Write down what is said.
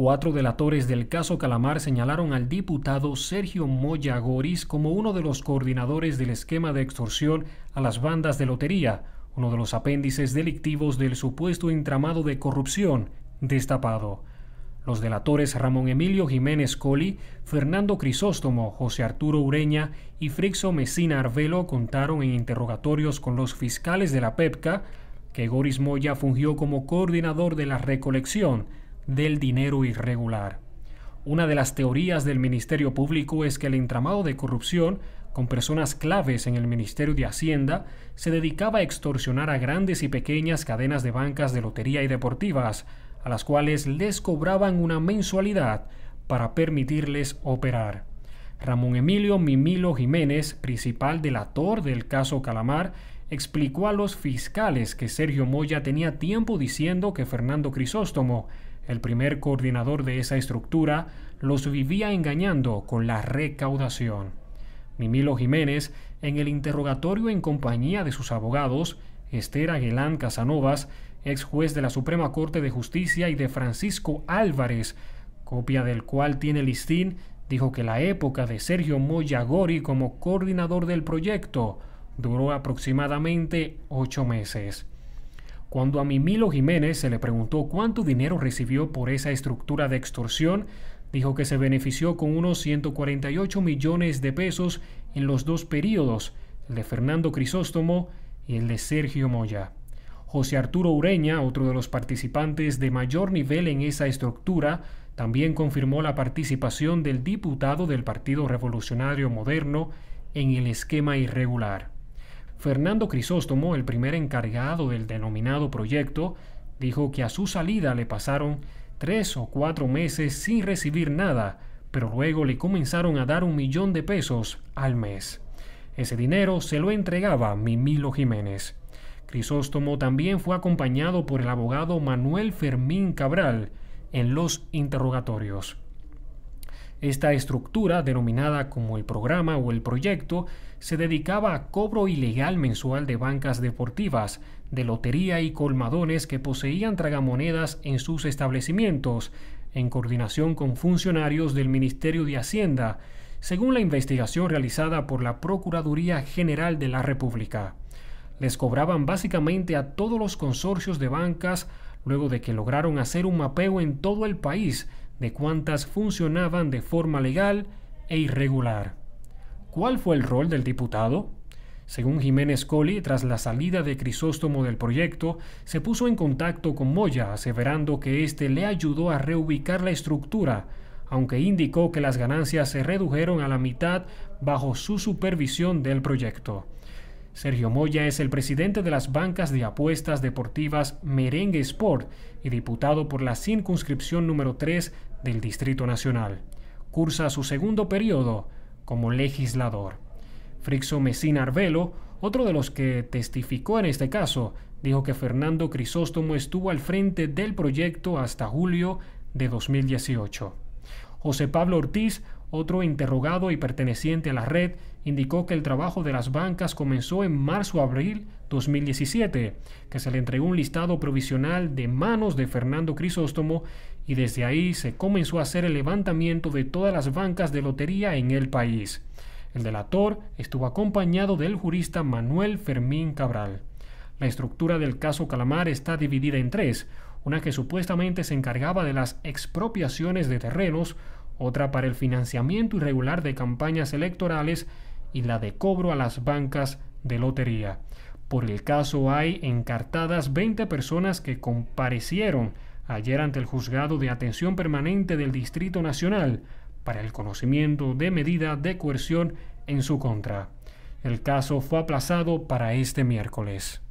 Cuatro delatores del caso Calamar señalaron al diputado Sergio Moya Goris como uno de los coordinadores del esquema de extorsión a las bandas de lotería, uno de los apéndices delictivos del supuesto entramado de corrupción destapado. Los delatores Ramón Emilio Jiménez Coli, Fernando Crisóstomo, José Arturo Ureña y Frixo Mesina Arvelo contaron en interrogatorios con los fiscales de la PEPCA que Goris Moya fungió como coordinador de la recolección del dinero irregular. Una de las teorías del Ministerio Público es que el entramado de corrupción con personas claves en el Ministerio de Hacienda, se dedicaba a extorsionar a grandes y pequeñas cadenas de bancas de lotería y deportivas, a las cuales les cobraban una mensualidad para permitirles operar. Ramón Emilio Mimilo Jiménez, principal delator del caso Calamar, explicó a los fiscales que Sergio Moya tenía tiempo diciendo que Fernando Crisóstomo el primer coordinador de esa estructura, los vivía engañando con la recaudación. Mimilo Jiménez, en el interrogatorio en compañía de sus abogados, Esther Aguilán Casanovas, ex juez de la Suprema Corte de Justicia, y de Francisco Álvarez, copia del cual tiene listín, dijo que la época de Sergio Moyagori como coordinador del proyecto duró aproximadamente ocho meses. Cuando a Mimilo Jiménez se le preguntó cuánto dinero recibió por esa estructura de extorsión, dijo que se benefició con unos 148 millones de pesos en los dos periodos, el de Fernando Crisóstomo y el de Sergio Moya. José Arturo Ureña, otro de los participantes de mayor nivel en esa estructura, también confirmó la participación del diputado del Partido Revolucionario Moderno en el esquema irregular. Fernando Crisóstomo, el primer encargado del denominado proyecto, dijo que a su salida le pasaron tres o cuatro meses sin recibir nada, pero luego le comenzaron a dar un millón de pesos al mes. Ese dinero se lo entregaba Mimilo Jiménez. Crisóstomo también fue acompañado por el abogado Manuel Fermín Cabral en los interrogatorios. Esta estructura, denominada como el programa o el proyecto, se dedicaba a cobro ilegal mensual de bancas deportivas, de lotería y colmadones que poseían tragamonedas en sus establecimientos, en coordinación con funcionarios del Ministerio de Hacienda, según la investigación realizada por la Procuraduría General de la República. Les cobraban básicamente a todos los consorcios de bancas luego de que lograron hacer un mapeo en todo el país de cuántas funcionaban de forma legal e irregular. ¿Cuál fue el rol del diputado? Según Jiménez Colli, tras la salida de Crisóstomo del proyecto, se puso en contacto con Moya, aseverando que éste le ayudó a reubicar la estructura, aunque indicó que las ganancias se redujeron a la mitad bajo su supervisión del proyecto. Sergio Moya es el presidente de las bancas de apuestas deportivas Merengue Sport y diputado por la circunscripción número 3 del Distrito Nacional. Cursa su segundo periodo como legislador. Frixo Messina Arvelo, otro de los que testificó en este caso, dijo que Fernando Crisóstomo estuvo al frente del proyecto hasta julio de 2018. José Pablo Ortiz, otro interrogado y perteneciente a la red indicó que el trabajo de las bancas comenzó en marzo-abril 2017, que se le entregó un listado provisional de manos de Fernando Crisóstomo y desde ahí se comenzó a hacer el levantamiento de todas las bancas de lotería en el país. El delator estuvo acompañado del jurista Manuel Fermín Cabral. La estructura del caso Calamar está dividida en tres, una que supuestamente se encargaba de las expropiaciones de terrenos, otra para el financiamiento irregular de campañas electorales y la de cobro a las bancas de lotería. Por el caso hay encartadas 20 personas que comparecieron ayer ante el juzgado de atención permanente del Distrito Nacional para el conocimiento de medida de coerción en su contra. El caso fue aplazado para este miércoles.